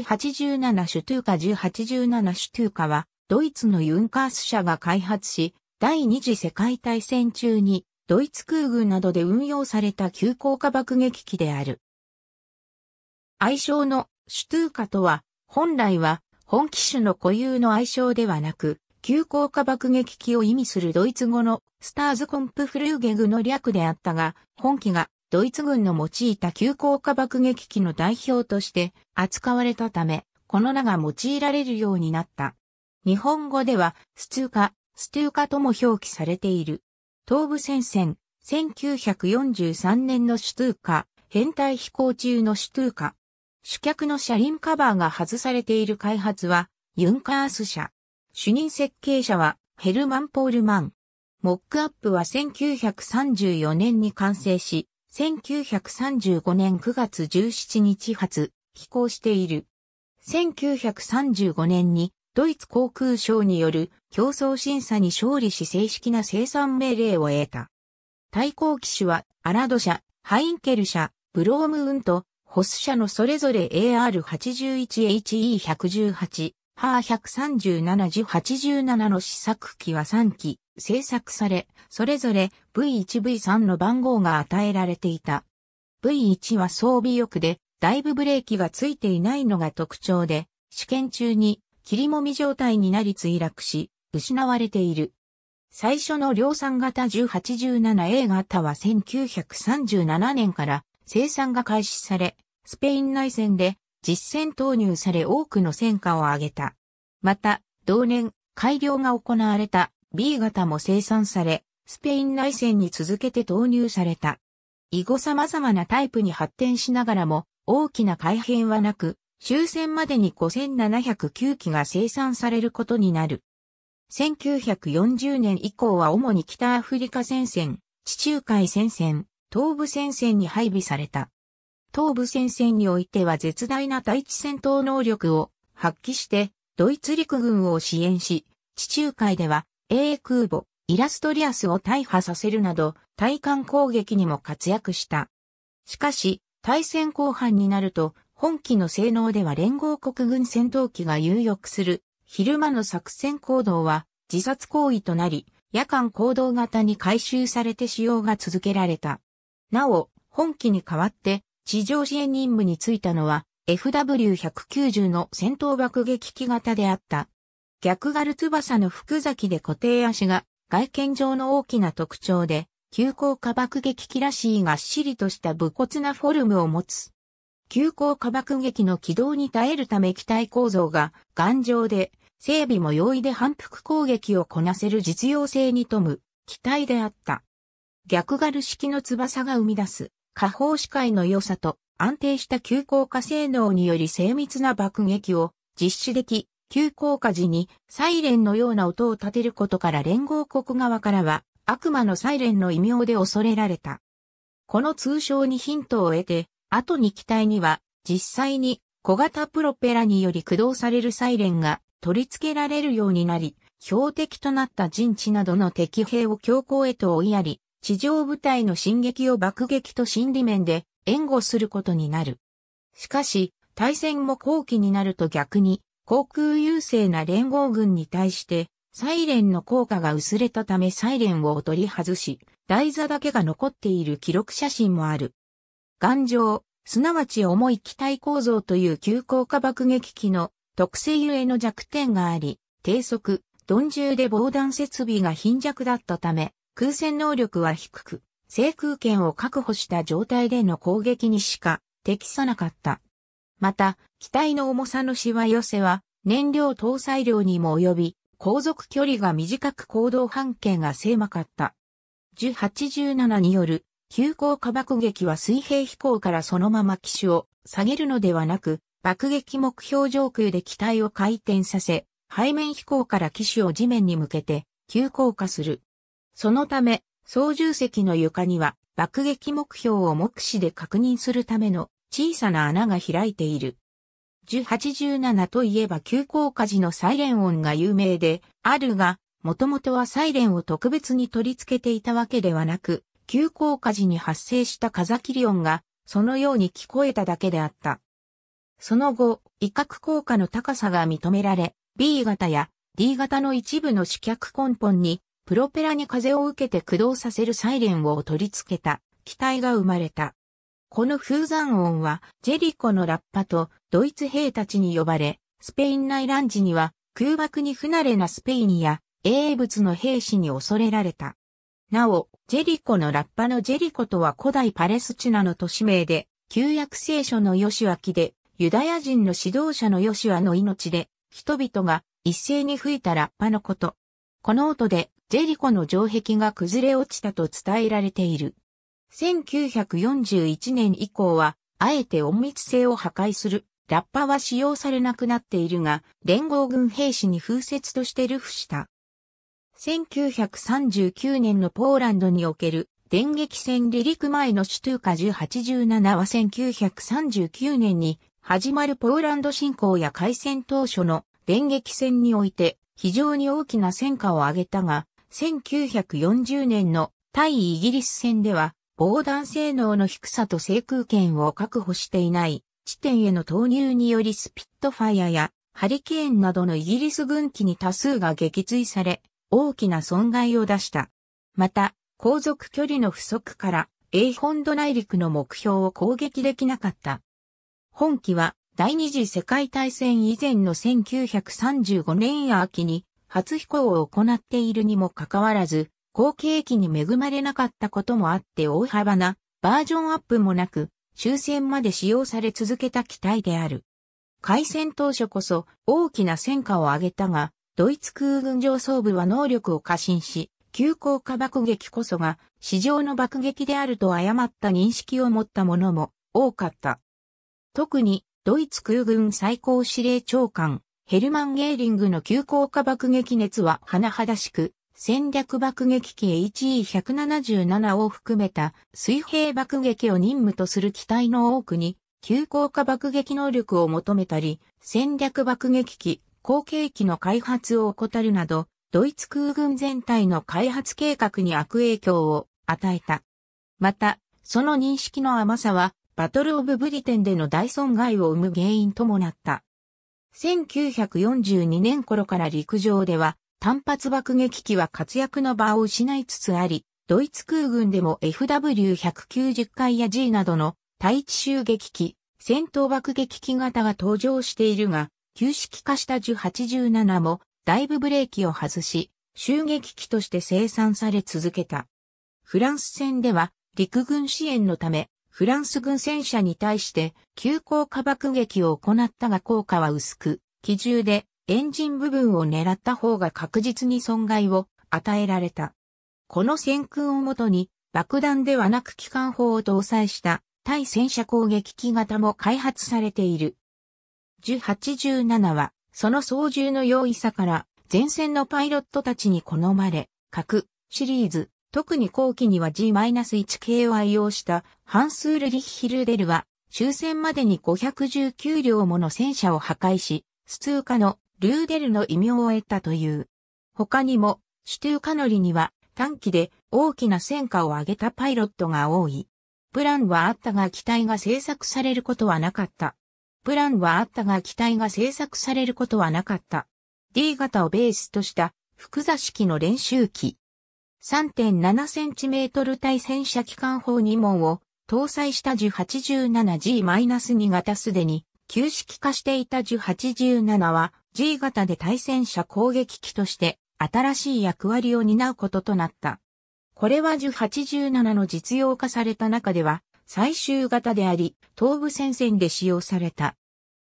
1 8 7シュトゥーカ1 8 7シュトゥーカは、ドイツのユンカース社が開発し、第二次世界大戦中に、ドイツ空軍などで運用された急降下爆撃機である。愛称のシュトゥーカとは、本来は、本機種の固有の愛称ではなく、急降下爆撃機を意味するドイツ語のスターズコンプフルーゲグの略であったが、本機がドイツ軍の用いた急降下爆撃機の代表として扱われたため、この名が用いられるようになった。日本語では、スツーカ、ストゥーカとも表記されている。東部戦線、1943年のシュトゥーカ、編隊飛行中のシュトゥーカ。主脚の車輪カバーが外されている開発は、ユンカース社。主任設計者は、ヘルマン・ポールマン。モックアップは1934年に完成し、1935年9月17日発、飛行している。1935年にドイツ航空省による競争審査に勝利し正式な生産命令を得た。対抗機種はアラド社、ハインケル社、ブロームウント、ホス社のそれぞれ AR81HE118、ハー137時87の試作機は3機製作され、それぞれ V1V3 の番号が与えられていた。V1 は装備翼で、だいぶブレーキがついていないのが特徴で、試験中に霧もみ状態になり墜落し、失われている。最初の量産型 1087A 型は1937年から生産が開始され、スペイン内戦で実戦投入され多くの戦果を挙げた。また、同年、改良が行われた B 型も生産され、スペイン内戦に続けて投入された。以後様々なタイプに発展しながらも、大きな改変はなく、終戦までに5709機が生産されることになる。1940年以降は主に北アフリカ戦線、地中海戦線、東部戦線に配備された。東部戦線においては絶大な対地戦闘能力を発揮して、ドイツ陸軍を支援し、地中海では、英空母、イラストリアスを大破させるなど、対艦攻撃にも活躍した。しかし、対戦後半になると、本機の性能では連合国軍戦闘機が有力する、昼間の作戦行動は自殺行為となり、夜間行動型に回収されて使用が続けられた。なお、本機に代わって、地上支援任務に就いたのは FW190 の戦闘爆撃機型であった。逆ガル翼の福崎で固定足が外見上の大きな特徴で、急降下爆撃機らしいがっしりとした武骨なフォルムを持つ。急降下爆撃の軌道に耐えるため機体構造が頑丈で、整備も容易で反復攻撃をこなせる実用性に富む機体であった。逆ガル式の翼が生み出す下方視界の良さと安定した急降下性能により精密な爆撃を実施でき、急降下時にサイレンのような音を立てることから連合国側からは悪魔のサイレンの異名で恐れられた。この通称にヒントを得て、後に機体には実際に小型プロペラにより駆動されるサイレンが取り付けられるようになり、標的となった陣地などの敵兵を強行へと追いやり、地上部隊の進撃を爆撃と心理面で援護することになる。しかし、対戦も後期になると逆に、航空優勢な連合軍に対して、サイレンの効果が薄れたためサイレンを取り外し、台座だけが残っている記録写真もある。頑丈、すなわち重い機体構造という急降下爆撃機の特性ゆえの弱点があり、低速、鈍重で防弾設備が貧弱だったため、空戦能力は低く、制空権を確保した状態での攻撃にしか適さなかった。また、機体の重さのしわ寄せは、燃料搭載量にも及び、航続距離が短く行動半径が狭かった。1087による、急降下爆撃は水平飛行からそのまま機種を下げるのではなく、爆撃目標上空で機体を回転させ、背面飛行から機種を地面に向けて急降下する。そのため、操縦席の床には爆撃目標を目視で確認するための小さな穴が開いている。1087といえば急降下時のサイレン音が有名であるが、もともとはサイレンを特別に取り付けていたわけではなく、急降下時に発生した風切り音が、そのように聞こえただけであった。その後、威嚇効果の高さが認められ、B 型や D 型の一部の主脚根本にプロペラに風を受けて駆動させるサイレンを取り付けた機体が生まれた。この風山音はジェリコのラッパとドイツ兵たちに呼ばれ、スペイン内乱時には空爆に不慣れなスペインや英物の兵士に恐れられた。なお、ジェリコのラッパのジェリコとは古代パレスチナの都市名で、旧約聖書のヨシュア記で、ユダヤ人の指導者のヨシュアの命で、人々が一斉に吹いたラッパのこと。この音でジェリコの城壁が崩れ落ちたと伝えられている。1941年以降は、あえて隠密性を破壊する、ラッパは使用されなくなっているが、連合軍兵士に風雪として流布した。1939年のポーランドにおける電撃戦離陸前のシュトゥーカ1087は1939年に始まるポーランド侵攻や開戦当初の電撃戦において非常に大きな戦果を上げたが、1940年の対イギリス戦では、防弾性能の低さと制空権を確保していない地点への投入によりスピットファイアやハリケーンなどのイギリス軍機に多数が撃墜され、大きな損害を出した。また、航続距離の不足から、英本土内陸の目標を攻撃できなかった。本機は、第二次世界大戦以前の1935年秋に、初飛行を行っているにもかかわらず、後継機に恵まれなかったこともあって大幅なバージョンアップもなく、終戦まで使用され続けた機体である。開戦当初こそ大きな戦果を上げたが、ドイツ空軍上層部は能力を過信し、急降下爆撃こそが市場の爆撃であると誤った認識を持った者も多かった。特にドイツ空軍最高司令長官ヘルマン・ゲーリングの急降下爆撃熱は甚だしく、戦略爆撃機 HE177 を含めた水平爆撃を任務とする機体の多くに、急降下爆撃能力を求めたり、戦略爆撃機、後継機の開発を怠るなど、ドイツ空軍全体の開発計画に悪影響を与えた。また、その認識の甘さは、バトルオブブリテンでの大損害を生む原因ともなった。1942年頃から陸上では単発爆撃機は活躍の場を失いつつあり、ドイツ空軍でも FW190 回や G などの対地襲撃機、戦闘爆撃機型が登場しているが、旧式化した1 0 87もだいぶブレーキを外し、襲撃機として生産され続けた。フランス戦では陸軍支援のためフランス軍戦車に対して急降下爆撃を行ったが効果は薄く、機銃でエンジン部分を狙った方が確実に損害を与えられた。この戦空をもとに爆弾ではなく機関砲を搭載した対戦車攻撃機型も開発されている。1087はその操縦の容易さから前線のパイロットたちに好まれ、各シリーズ特に後期には G-1 系を愛用したハンスール・リッヒルデルは終戦までに519両もの戦車を破壊し、ストゥーカのルーデルの異名を得たという。他にも、シュトゥーカノリには短期で大きな戦果を上げたパイロットが多い。プランはあったが機体が製作されることはなかった。プランはあったが機体が製作されることはなかった。D 型をベースとした複座式の練習機。3.7cm 対戦車機関砲2門を搭載した1 8 7 g 2型すでに旧式化していた1 8 7は G 型で対戦車攻撃機として新しい役割を担うこととなった。これは1 8 7の実用化された中では最終型であり、東部戦線で使用された。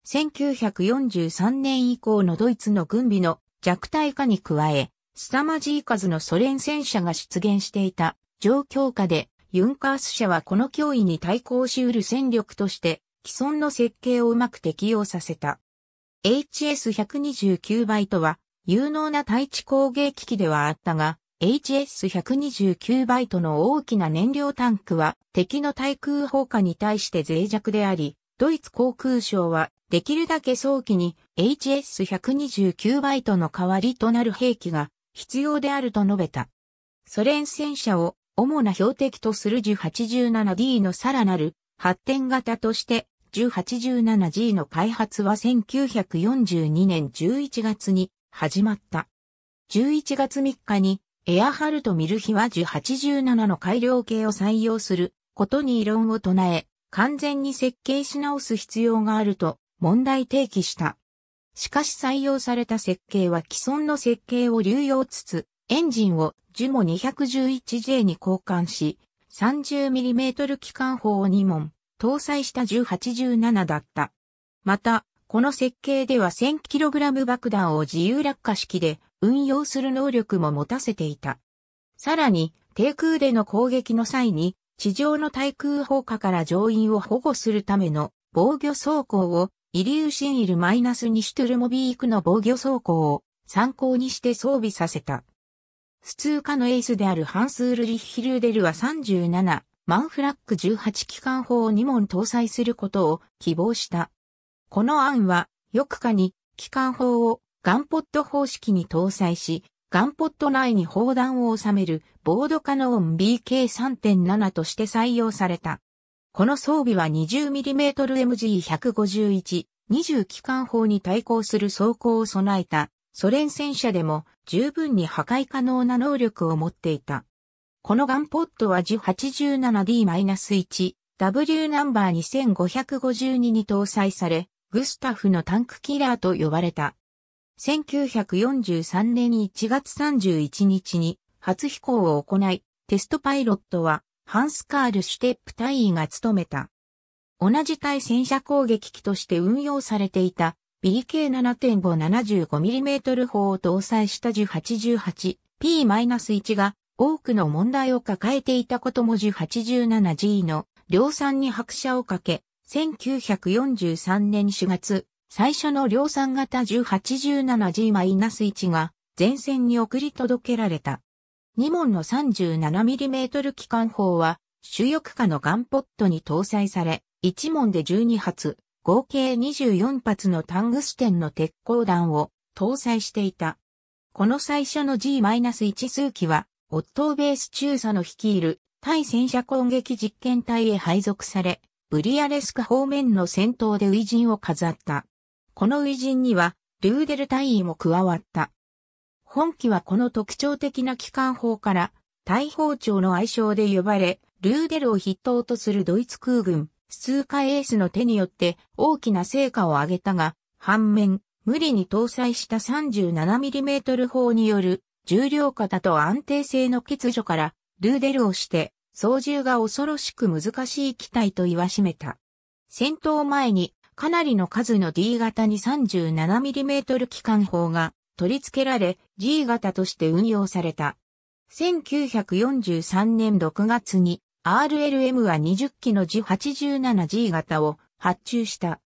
1943年以降のドイツの軍備の弱体化に加え、凄まじい数のソ連戦車が出現していた状況下で、ユンカース社はこの脅威に対抗し得る戦力として、既存の設計をうまく適用させた。HS129 バイトは、有能な対地工芸機器ではあったが、HS129 バイトの大きな燃料タンクは敵の対空砲火に対して脆弱であり、ドイツ航空省はできるだけ早期に HS129 バイトの代わりとなる兵器が必要であると述べた。ソ連戦車を主な標的とする 1087D のさらなる発展型として 1087G の開発は1942年11月に始まった。11月3日にエアハルト・ミルヒは1087の改良系を採用することに異論を唱え、完全に設計し直す必要があると問題提起した。しかし採用された設計は既存の設計を流用つつ、エンジンをジュモ 211J に交換し、30mm 機関砲を2門、搭載した1087だった。また、この設計では 1000kg 爆弾を自由落下式で運用する能力も持たせていた。さらに、低空での攻撃の際に、地上の対空砲火から乗員を保護するための防御走行をイリューシンイルマイナスニシュトゥルモビークの防御走行を参考にして装備させた。普通科のエースであるハンスール・リッヒルーデルは37、マンフラック18機関砲を2門搭載することを希望した。この案は、翌かに機関砲をガンポット方式に搭載し、ガンポット内に砲弾を収めるボードカノーン BK3.7 として採用された。この装備は 20mm MG151、20機関砲に対抗する装甲を備えたソ連戦車でも十分に破壊可能な能力を持っていた。このガンポットは1 0 8 7 d 1 W ナンバー2552に搭載され、グスタフのタンクキラーと呼ばれた。1943年1月31日に初飛行を行い、テストパイロットはハンスカール・シュテップ隊員が務めた。同じ対戦車攻撃機として運用されていた BK7.575mm 砲を搭載した 1088P-1 が多くの問題を抱えていたことも 1087G の量産に拍車をかけ、1943年4月、最初の量産型 1087G-1 が前線に送り届けられた。2門の 37mm 機関砲は、主翼下のガンポットに搭載され、1門で12発、合計24発のタングステンの鉄鋼弾を搭載していた。この最初の G-1 数機は、オットーベース中佐の率いる対戦車攻撃実験隊へ配属され、ブリアレスク方面の戦闘でウジンを飾った。このウジンには、ルーデル隊員も加わった。本機はこの特徴的な機関砲から、大砲長の愛称で呼ばれ、ルーデルを筆頭とするドイツ空軍、スーカエースの手によって大きな成果を上げたが、反面、無理に搭載した 37mm 砲による重量型と安定性の欠如から、ルーデルをして、操縦が恐ろしく難しい機体と言わしめた。戦闘前に、かなりの数の D 型に 37mm 機関砲が取り付けられ G 型として運用された。1943年6月に RLM は20機の G87G 型を発注した。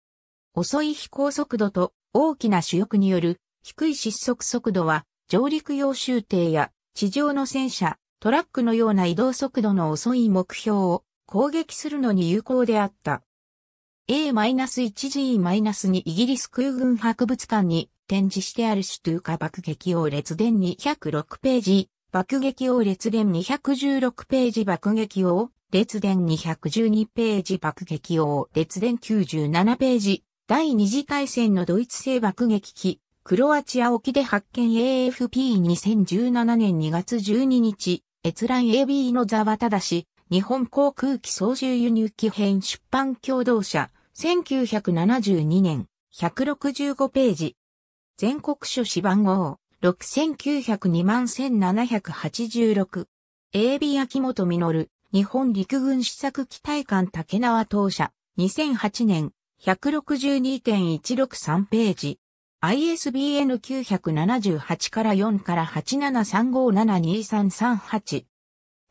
遅い飛行速度と大きな主翼による低い失速速度は上陸用終艇や地上の戦車、トラックのような移動速度の遅い目標を攻撃するのに有効であった。A-1G-2 イギリス空軍博物館に展示してあるシュトゥーカ爆撃王列伝206ページ、爆撃王列伝216ページ爆撃王、列伝212ページ爆撃王列伝97ページ、第二次大戦のドイツ製爆撃機、クロアチア沖で発見 AFP2017 年2月12日、閲覧 AB の座はただし、日本航空機操縦輸入機編出版共同社、1972年、165ページ、全国書誌番号6902万1786。AB 秋元実、日本陸軍試作機体艦竹縄当社、2008年、162.163ページ。ISBN 978から4から873572338。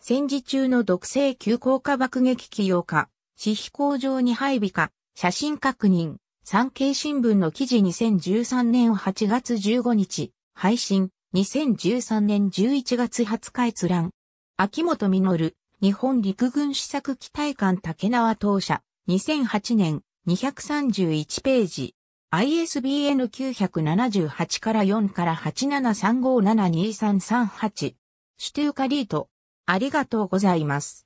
戦時中の毒性急降下爆撃機用化、私飛工場に配備化、写真確認。産経新聞の記事2013年8月15日、配信、2013年11月20日閲覧。秋元実、日本陸軍試作機体艦竹縄当社、2008年、231ページ。ISBN 978から4から873572338。シュテューカリート。ありがとうございます。